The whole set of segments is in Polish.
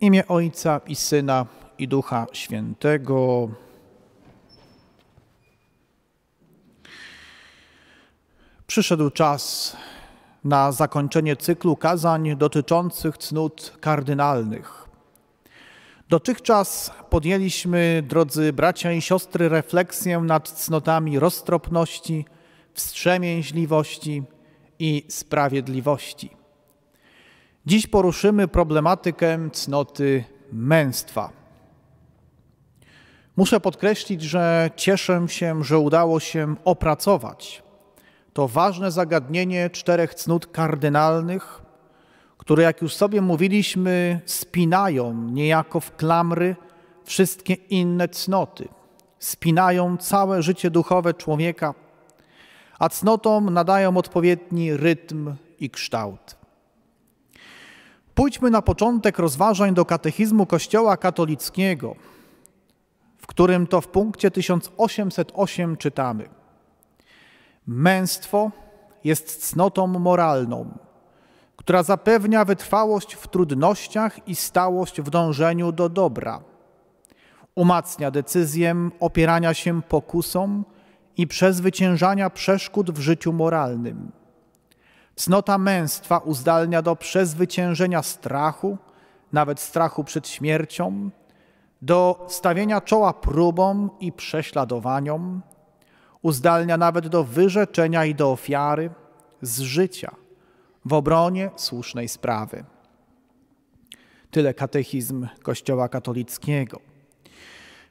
W imię Ojca i Syna i Ducha Świętego. Przyszedł czas na zakończenie cyklu kazań dotyczących cnót kardynalnych. Dotychczas podjęliśmy, drodzy bracia i siostry, refleksję nad cnotami roztropności, wstrzemięźliwości i sprawiedliwości. Dziś poruszymy problematykę cnoty męstwa. Muszę podkreślić, że cieszę się, że udało się opracować to ważne zagadnienie czterech cnót kardynalnych, które, jak już sobie mówiliśmy, spinają niejako w klamry wszystkie inne cnoty, spinają całe życie duchowe człowieka, a cnotom nadają odpowiedni rytm i kształt. Pójdźmy na początek rozważań do katechizmu Kościoła katolickiego, w którym to w punkcie 1808 czytamy: Męstwo jest cnotą moralną, która zapewnia wytrwałość w trudnościach i stałość w dążeniu do dobra. Umacnia decyzję opierania się pokusom i przezwyciężania przeszkód w życiu moralnym Cnota męstwa uzdalnia do przezwyciężenia strachu, nawet strachu przed śmiercią, do stawienia czoła próbom i prześladowaniom, uzdalnia nawet do wyrzeczenia i do ofiary z życia w obronie słusznej sprawy. Tyle katechizm Kościoła katolickiego.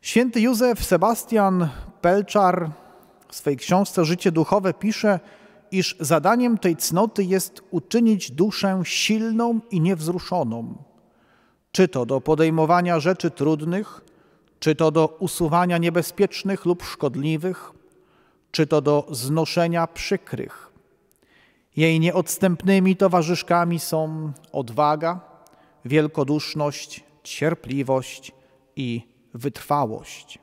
Święty Józef Sebastian Pelczar w swej książce Życie duchowe pisze, iż zadaniem tej cnoty jest uczynić duszę silną i niewzruszoną, czy to do podejmowania rzeczy trudnych, czy to do usuwania niebezpiecznych lub szkodliwych, czy to do znoszenia przykrych. Jej nieodstępnymi towarzyszkami są odwaga, wielkoduszność, cierpliwość i wytrwałość.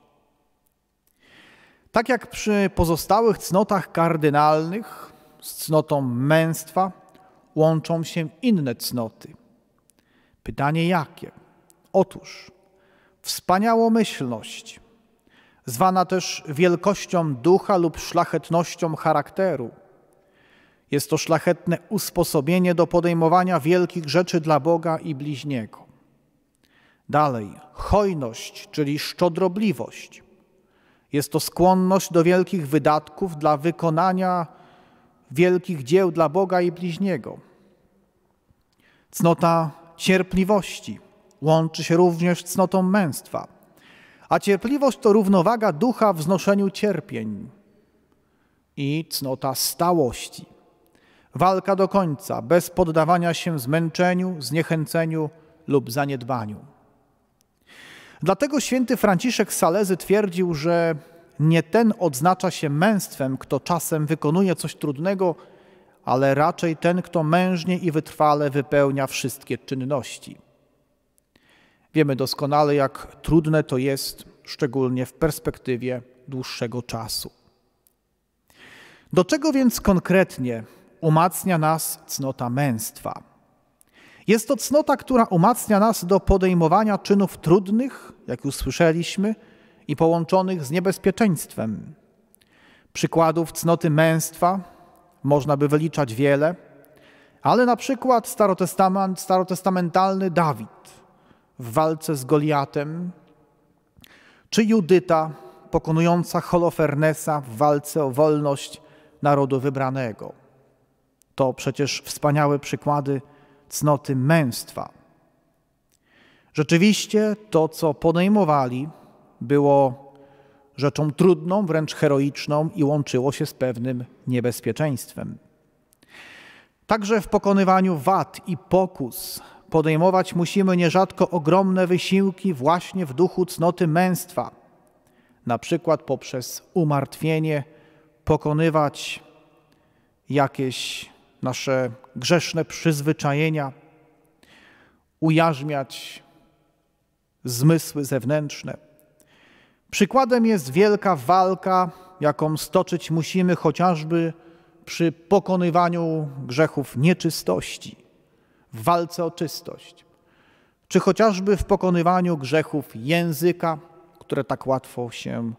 Tak jak przy pozostałych cnotach kardynalnych, z cnotą męstwa łączą się inne cnoty. Pytanie jakie? Otóż wspaniałomyślność, zwana też wielkością ducha lub szlachetnością charakteru. Jest to szlachetne usposobienie do podejmowania wielkich rzeczy dla Boga i bliźniego. Dalej, hojność, czyli szczodrobliwość. Jest to skłonność do wielkich wydatków dla wykonania wielkich dzieł dla Boga i bliźniego. Cnota cierpliwości łączy się również z cnotą męstwa, a cierpliwość to równowaga ducha w znoszeniu cierpień i cnota stałości. Walka do końca, bez poddawania się zmęczeniu, zniechęceniu lub zaniedbaniu. Dlatego święty Franciszek Salezy twierdził, że nie ten odznacza się męstwem, kto czasem wykonuje coś trudnego, ale raczej ten, kto mężnie i wytrwale wypełnia wszystkie czynności. Wiemy doskonale, jak trudne to jest, szczególnie w perspektywie dłuższego czasu. Do czego więc konkretnie umacnia nas cnota męstwa? Jest to cnota, która umacnia nas do podejmowania czynów trudnych, jak już słyszeliśmy, i połączonych z niebezpieczeństwem. Przykładów cnoty męstwa można by wyliczać wiele, ale na przykład starotestament, starotestamentalny Dawid w walce z Goliatem, czy Judyta pokonująca Holofernesa w walce o wolność narodu wybranego. To przecież wspaniałe przykłady cnoty męstwa. Rzeczywiście to, co podejmowali, było rzeczą trudną, wręcz heroiczną i łączyło się z pewnym niebezpieczeństwem. Także w pokonywaniu wad i pokus podejmować musimy nierzadko ogromne wysiłki właśnie w duchu cnoty męstwa, na przykład poprzez umartwienie pokonywać jakieś nasze grzeszne przyzwyczajenia, ujarzmiać zmysły zewnętrzne. Przykładem jest wielka walka, jaką stoczyć musimy chociażby przy pokonywaniu grzechów nieczystości, w walce o czystość, czy chociażby w pokonywaniu grzechów języka, które tak łatwo się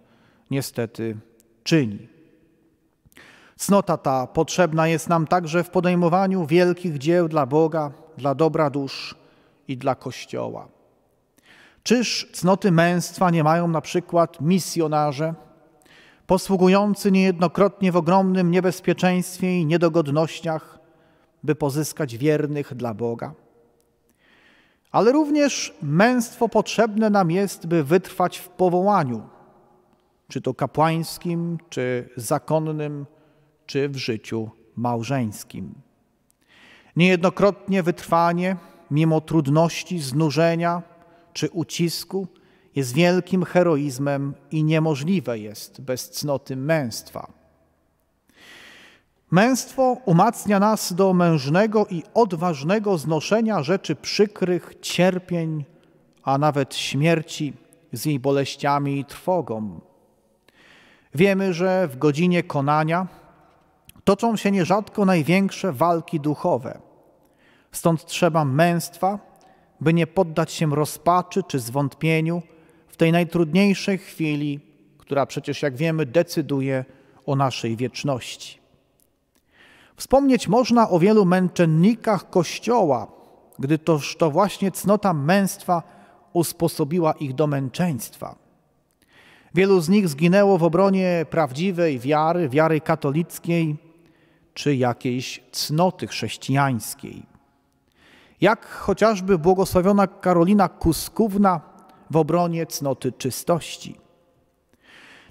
niestety czyni. Cnota ta potrzebna jest nam także w podejmowaniu wielkich dzieł dla Boga, dla dobra dusz i dla Kościoła. Czyż cnoty męstwa nie mają na przykład misjonarze, posługujący niejednokrotnie w ogromnym niebezpieczeństwie i niedogodnościach, by pozyskać wiernych dla Boga? Ale również męstwo potrzebne nam jest, by wytrwać w powołaniu, czy to kapłańskim, czy zakonnym, czy w życiu małżeńskim. Niejednokrotnie wytrwanie, mimo trudności, znużenia, czy ucisku jest wielkim heroizmem i niemożliwe jest bez cnoty męstwa. Męstwo umacnia nas do mężnego i odważnego znoszenia rzeczy przykrych, cierpień, a nawet śmierci z jej boleściami i trwogą. Wiemy, że w godzinie konania toczą się nierzadko największe walki duchowe. Stąd trzeba męstwa, by nie poddać się rozpaczy czy zwątpieniu w tej najtrudniejszej chwili, która przecież, jak wiemy, decyduje o naszej wieczności. Wspomnieć można o wielu męczennikach Kościoła, gdyż to właśnie cnota męstwa usposobiła ich do męczeństwa. Wielu z nich zginęło w obronie prawdziwej wiary, wiary katolickiej czy jakiejś cnoty chrześcijańskiej jak chociażby błogosławiona Karolina Kuskówna w obronie cnoty czystości.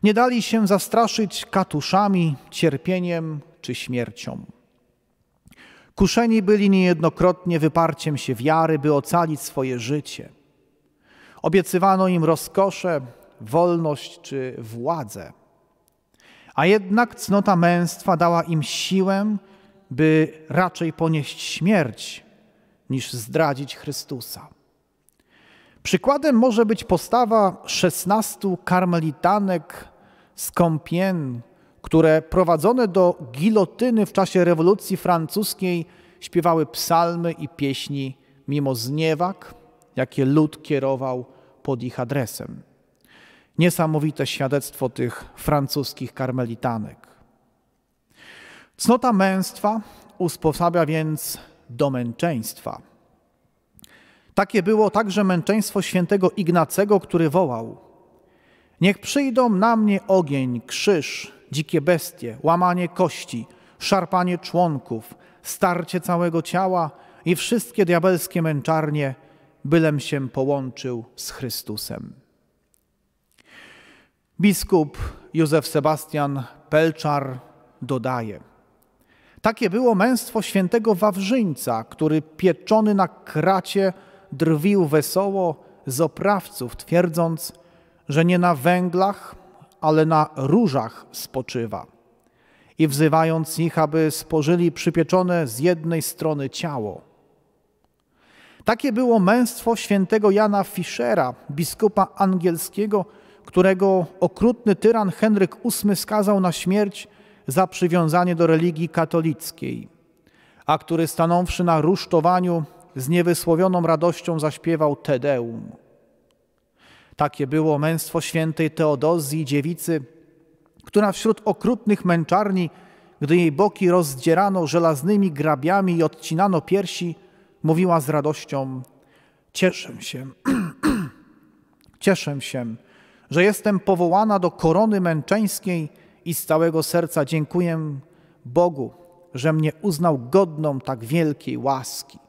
Nie dali się zastraszyć katuszami, cierpieniem czy śmiercią. Kuszeni byli niejednokrotnie wyparciem się wiary, by ocalić swoje życie. Obiecywano im rozkosze, wolność czy władzę. A jednak cnota męstwa dała im siłę, by raczej ponieść śmierć niż zdradzić Chrystusa. Przykładem może być postawa 16 karmelitanek z Compiègne, które prowadzone do gilotyny w czasie rewolucji francuskiej śpiewały psalmy i pieśni mimo zniewak, jakie lud kierował pod ich adresem. Niesamowite świadectwo tych francuskich karmelitanek. Cnota męstwa usposabia więc do męczeństwa. Takie było także męczeństwo świętego Ignacego, który wołał: Niech przyjdą na mnie ogień, krzyż, dzikie bestie, łamanie kości, szarpanie członków, starcie całego ciała i wszystkie diabelskie męczarnie, bylem się połączył z Chrystusem. Biskup Józef Sebastian Pelczar dodaje: takie było męstwo świętego Wawrzyńca, który pieczony na kracie drwił wesoło z oprawców, twierdząc, że nie na węglach, ale na różach spoczywa. I wzywając ich, aby spożyli przypieczone z jednej strony ciało. Takie było męstwo świętego Jana Fischera, biskupa angielskiego, którego okrutny tyran Henryk VIII skazał na śmierć za przywiązanie do religii katolickiej, a który stanąwszy na rusztowaniu z niewysłowioną radością zaśpiewał Te Deum. Takie było męstwo świętej Teodozji, dziewicy, która wśród okrutnych męczarni, gdy jej boki rozdzierano żelaznymi grabiami i odcinano piersi, mówiła z radością: Cieszę się, cieszę się, że jestem powołana do korony męczeńskiej i z całego serca dziękuję Bogu, że mnie uznał godną tak wielkiej łaski.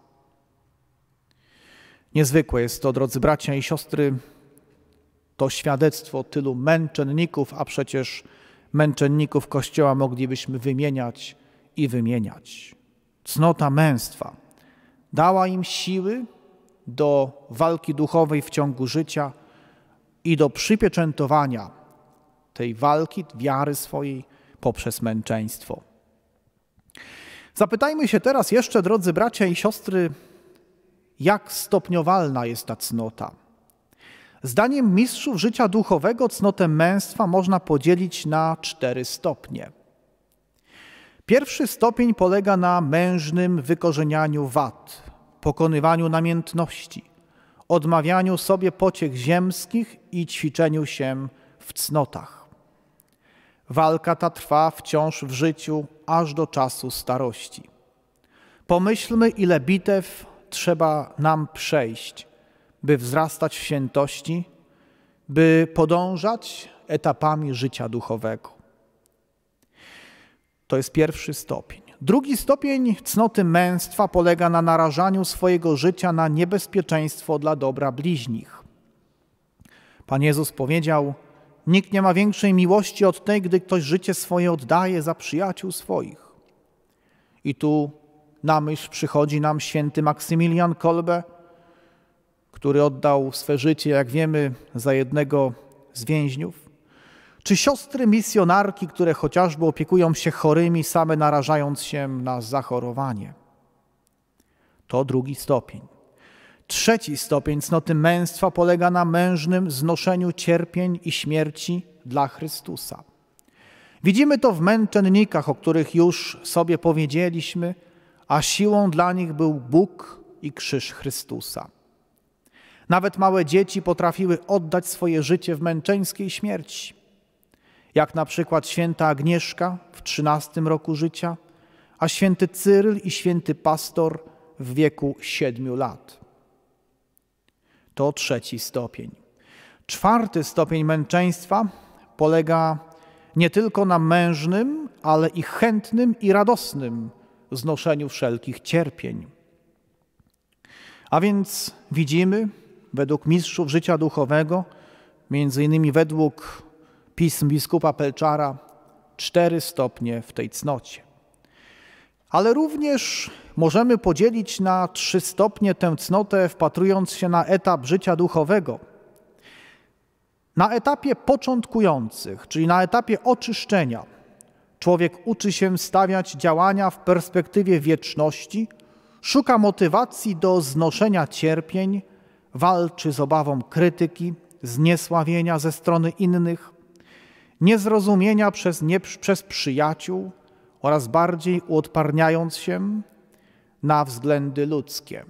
Niezwykłe jest to, drodzy bracia i siostry, to świadectwo tylu męczenników, a przecież męczenników Kościoła moglibyśmy wymieniać i wymieniać. Cnota męstwa dała im siły do walki duchowej w ciągu życia i do przypieczętowania tej walki, wiary swojej poprzez męczeństwo. Zapytajmy się teraz jeszcze, drodzy bracia i siostry, jak stopniowalna jest ta cnota. Zdaniem mistrzów życia duchowego cnotę męstwa można podzielić na cztery stopnie. Pierwszy stopień polega na mężnym wykorzenianiu wad, pokonywaniu namiętności, odmawianiu sobie pociech ziemskich i ćwiczeniu się w cnotach. Walka ta trwa wciąż w życiu aż do czasu starości. Pomyślmy, ile bitew trzeba nam przejść, by wzrastać w świętości, by podążać etapami życia duchowego. To jest pierwszy stopień. Drugi stopień cnoty męstwa polega na narażaniu swojego życia na niebezpieczeństwo dla dobra bliźnich. Pan Jezus powiedział: Nikt nie ma większej miłości od tej, gdy ktoś życie swoje oddaje za przyjaciół swoich. I tu na myśl przychodzi nam święty Maksymilian Kolbe, który oddał swe życie, jak wiemy, za jednego z więźniów. Czy siostry misjonarki, które chociażby opiekują się chorymi, same narażając się na zachorowanie? To drugi stopień. Trzeci stopień cnoty męstwa polega na mężnym znoszeniu cierpień i śmierci dla Chrystusa. Widzimy to w męczennikach, o których już sobie powiedzieliśmy, a siłą dla nich był Bóg i krzyż Chrystusa. Nawet małe dzieci potrafiły oddać swoje życie w męczeńskiej śmierci. Jak na przykład święta Agnieszka w XIII roku życia, a święty Cyryl i święty Pastor w wieku siedmiu lat. To trzeci stopień. Czwarty stopień męczeństwa polega nie tylko na mężnym, ale i chętnym i radosnym znoszeniu wszelkich cierpień. A więc widzimy, według mistrzów życia duchowego, między innymi według pism biskupa Pelczara, cztery stopnie w tej cnocie. Ale również możemy podzielić na trzy stopnie tę cnotę, wpatrując się na etap życia duchowego. Na etapie początkujących, czyli na etapie oczyszczenia, człowiek uczy się stawiać działania w perspektywie wieczności, szuka motywacji do znoszenia cierpień, walczy z obawą krytyki, zniesławienia ze strony innych, niezrozumienia przez, nie, przez przyjaciół, oraz bardziej uodparniając się na względy ludzkie,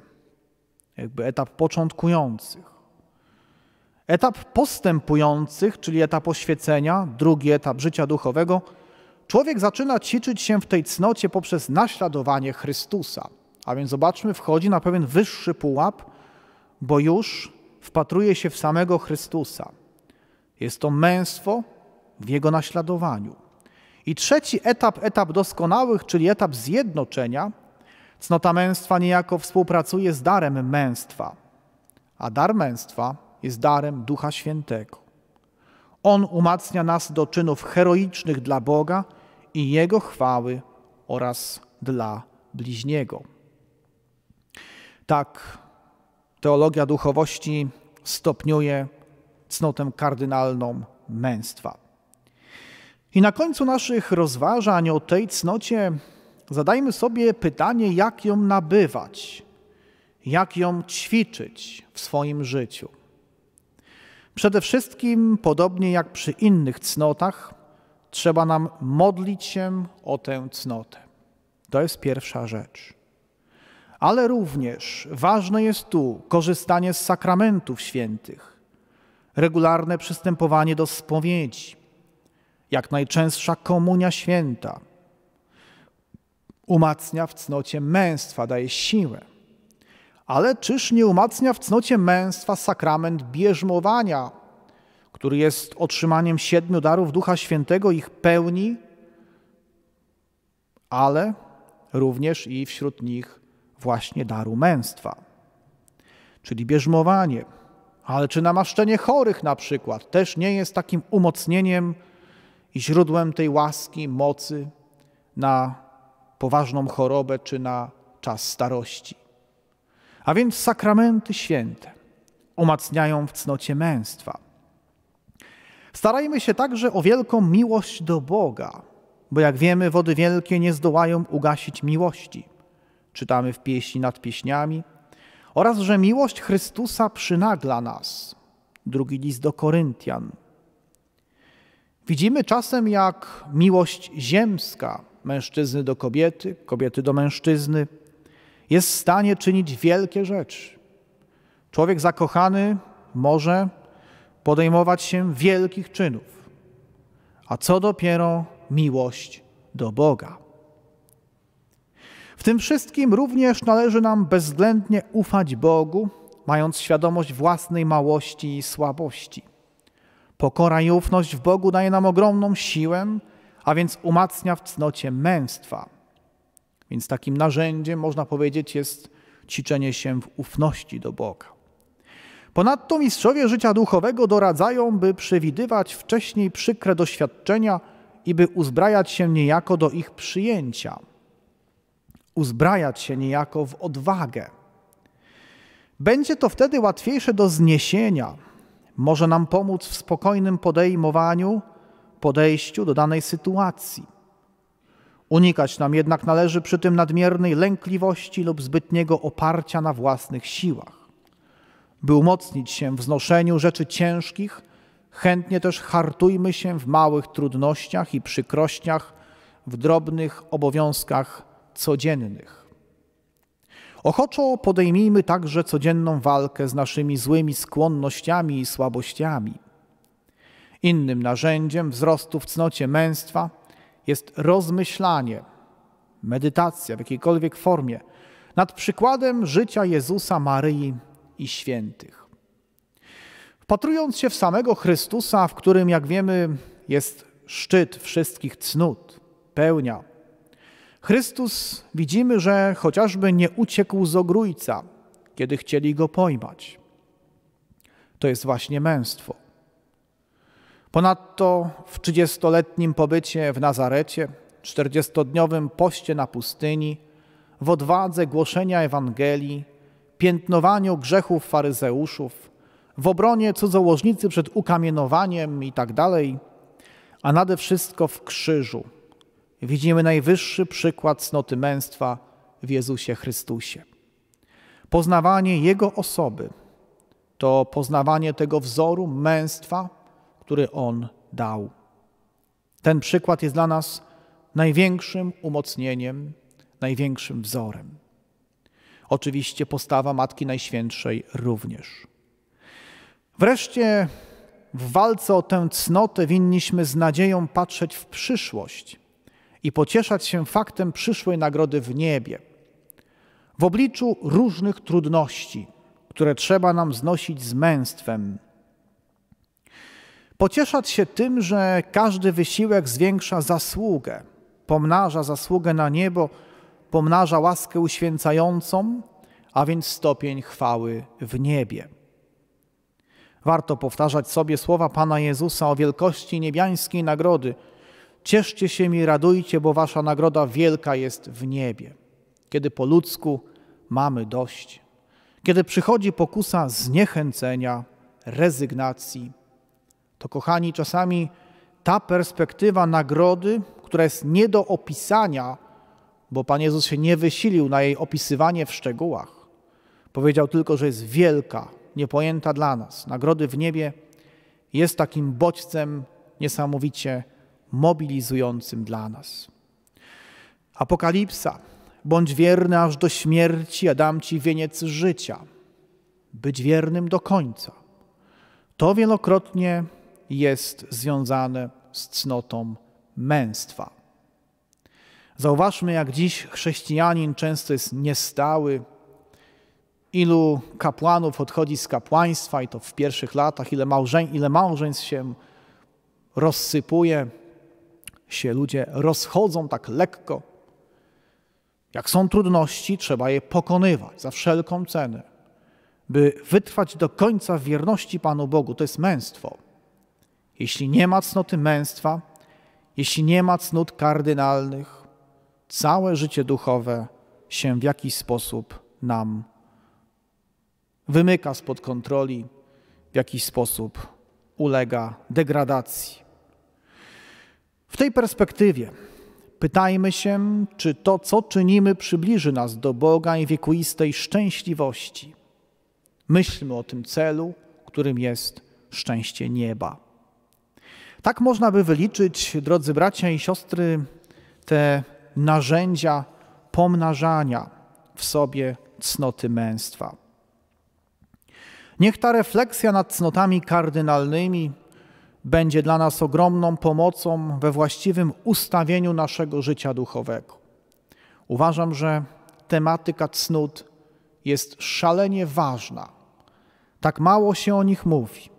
jakby etap początkujących. Etap postępujących, czyli etap oświecenia, drugi etap życia duchowego, człowiek zaczyna ćwiczyć się w tej cnocie poprzez naśladowanie Chrystusa. A więc zobaczmy, wchodzi na pewien wyższy pułap, bo już wpatruje się w samego Chrystusa. Jest to męstwo w jego naśladowaniu. I trzeci etap, etap doskonałych, czyli etap zjednoczenia, cnota męstwa niejako współpracuje z darem męstwa, a dar męstwa jest darem Ducha Świętego. On umacnia nas do czynów heroicznych dla Boga i Jego chwały oraz dla bliźniego. Tak teologia duchowości stopniuje cnotę kardynalną męstwa. I na końcu naszych rozważań o tej cnocie zadajmy sobie pytanie, jak ją nabywać, jak ją ćwiczyć w swoim życiu. Przede wszystkim, podobnie jak przy innych cnotach, trzeba nam modlić się o tę cnotę. To jest pierwsza rzecz. Ale również ważne jest tu korzystanie z sakramentów świętych, regularne przystępowanie do spowiedzi jak najczęstsza komunia święta. Umacnia w cnocie męstwa, daje siłę. Ale czyż nie umacnia w cnocie męstwa sakrament bierzmowania, który jest otrzymaniem siedmiu darów Ducha Świętego, ich pełni, ale również i wśród nich właśnie daru męstwa, czyli bierzmowanie. Ale czy namaszczenie chorych na przykład też nie jest takim umocnieniem i źródłem tej łaski, mocy na poważną chorobę czy na czas starości. A więc sakramenty święte umacniają w cnocie męstwa. Starajmy się także o wielką miłość do Boga, bo jak wiemy, wody wielkie nie zdołają ugasić miłości. Czytamy w pieśni nad pieśniami. Oraz, że miłość Chrystusa przynagla nas. Drugi list do Koryntian, Widzimy czasem, jak miłość ziemska mężczyzny do kobiety, kobiety do mężczyzny jest w stanie czynić wielkie rzeczy. Człowiek zakochany może podejmować się wielkich czynów, a co dopiero miłość do Boga. W tym wszystkim również należy nam bezwzględnie ufać Bogu, mając świadomość własnej małości i słabości Pokora i ufność w Bogu daje nam ogromną siłę, a więc umacnia w cnocie męstwa. Więc takim narzędziem, można powiedzieć, jest ćwiczenie się w ufności do Boga. Ponadto mistrzowie życia duchowego doradzają, by przewidywać wcześniej przykre doświadczenia i by uzbrajać się niejako do ich przyjęcia. Uzbrajać się niejako w odwagę. Będzie to wtedy łatwiejsze do zniesienia, może nam pomóc w spokojnym podejmowaniu, podejściu do danej sytuacji. Unikać nam jednak należy przy tym nadmiernej lękliwości lub zbytniego oparcia na własnych siłach. By umocnić się w znoszeniu rzeczy ciężkich, chętnie też hartujmy się w małych trudnościach i przykrościach, w drobnych obowiązkach codziennych. Ochoczo podejmijmy także codzienną walkę z naszymi złymi skłonnościami i słabościami. Innym narzędziem wzrostu w cnocie męstwa jest rozmyślanie, medytacja w jakiejkolwiek formie nad przykładem życia Jezusa, Maryi i świętych. Wpatrując się w samego Chrystusa, w którym, jak wiemy, jest szczyt wszystkich cnót, pełnia Chrystus widzimy, że chociażby nie uciekł z ogrójca, kiedy chcieli go pojmać. To jest właśnie męstwo. Ponadto w trzydziestoletnim pobycie w Nazarecie, czterdziestodniowym poście na pustyni, w odwadze głoszenia Ewangelii, piętnowaniu grzechów faryzeuszów, w obronie cudzołożnicy przed ukamienowaniem itd., tak a nade wszystko w krzyżu – widzimy najwyższy przykład cnoty męstwa w Jezusie Chrystusie. Poznawanie Jego osoby to poznawanie tego wzoru męstwa, który On dał. Ten przykład jest dla nas największym umocnieniem, największym wzorem. Oczywiście postawa Matki Najświętszej również. Wreszcie w walce o tę cnotę winniśmy z nadzieją patrzeć w przyszłość, i pocieszać się faktem przyszłej nagrody w niebie. W obliczu różnych trudności, które trzeba nam znosić z męstwem, pocieszać się tym, że każdy wysiłek zwiększa zasługę, pomnaża zasługę na niebo, pomnaża łaskę uświęcającą, a więc stopień chwały w niebie. Warto powtarzać sobie słowa Pana Jezusa o wielkości niebiańskiej nagrody – Cieszcie się i radujcie, bo wasza nagroda wielka jest w niebie. Kiedy po ludzku mamy dość, kiedy przychodzi pokusa zniechęcenia, rezygnacji, to kochani, czasami ta perspektywa nagrody, która jest nie do opisania, bo Pan Jezus się nie wysilił na jej opisywanie w szczegółach, powiedział tylko, że jest wielka, niepojęta dla nas. Nagrody w niebie jest takim bodźcem niesamowicie mobilizującym dla nas. Apokalipsa. Bądź wierny aż do śmierci, a dam ci wieniec życia. Być wiernym do końca. To wielokrotnie jest związane z cnotą męstwa. Zauważmy, jak dziś chrześcijanin często jest niestały, ilu kapłanów odchodzi z kapłaństwa i to w pierwszych latach, ile małżeń, ile małżeństw się rozsypuje się ludzie rozchodzą tak lekko. Jak są trudności, trzeba je pokonywać za wszelką cenę, by wytrwać do końca wierności Panu Bogu. To jest męstwo. Jeśli nie ma cnoty męstwa, jeśli nie ma cnót kardynalnych, całe życie duchowe się w jakiś sposób nam wymyka spod kontroli, w jakiś sposób ulega degradacji. W tej perspektywie pytajmy się, czy to, co czynimy, przybliży nas do Boga i wiekuistej szczęśliwości. Myślmy o tym celu, którym jest szczęście nieba. Tak można by wyliczyć, drodzy bracia i siostry, te narzędzia pomnażania w sobie cnoty męstwa. Niech ta refleksja nad cnotami kardynalnymi będzie dla nas ogromną pomocą we właściwym ustawieniu naszego życia duchowego. Uważam, że tematyka cnót jest szalenie ważna. Tak mało się o nich mówi.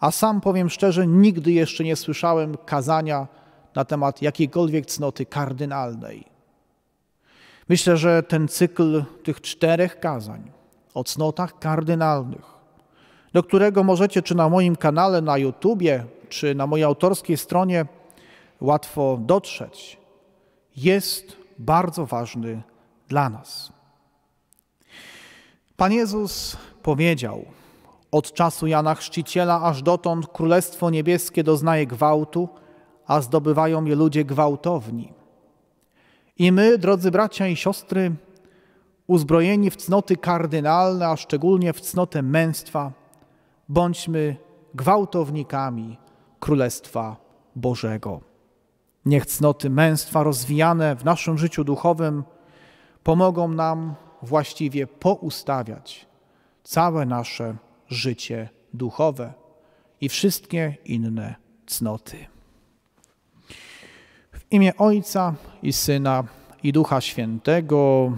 A sam powiem szczerze, nigdy jeszcze nie słyszałem kazania na temat jakiejkolwiek cnoty kardynalnej. Myślę, że ten cykl tych czterech kazań o cnotach kardynalnych do którego możecie czy na moim kanale na YouTubie, czy na mojej autorskiej stronie łatwo dotrzeć, jest bardzo ważny dla nas. Pan Jezus powiedział: Od czasu Jana Chrzciciela aż dotąd Królestwo Niebieskie doznaje gwałtu, a zdobywają je ludzie gwałtowni. I my, drodzy bracia i siostry, uzbrojeni w cnoty kardynalne, a szczególnie w cnotę męstwa, bądźmy gwałtownikami Królestwa Bożego. Niech cnoty męstwa rozwijane w naszym życiu duchowym pomogą nam właściwie poustawiać całe nasze życie duchowe i wszystkie inne cnoty. W imię Ojca i Syna i Ducha Świętego.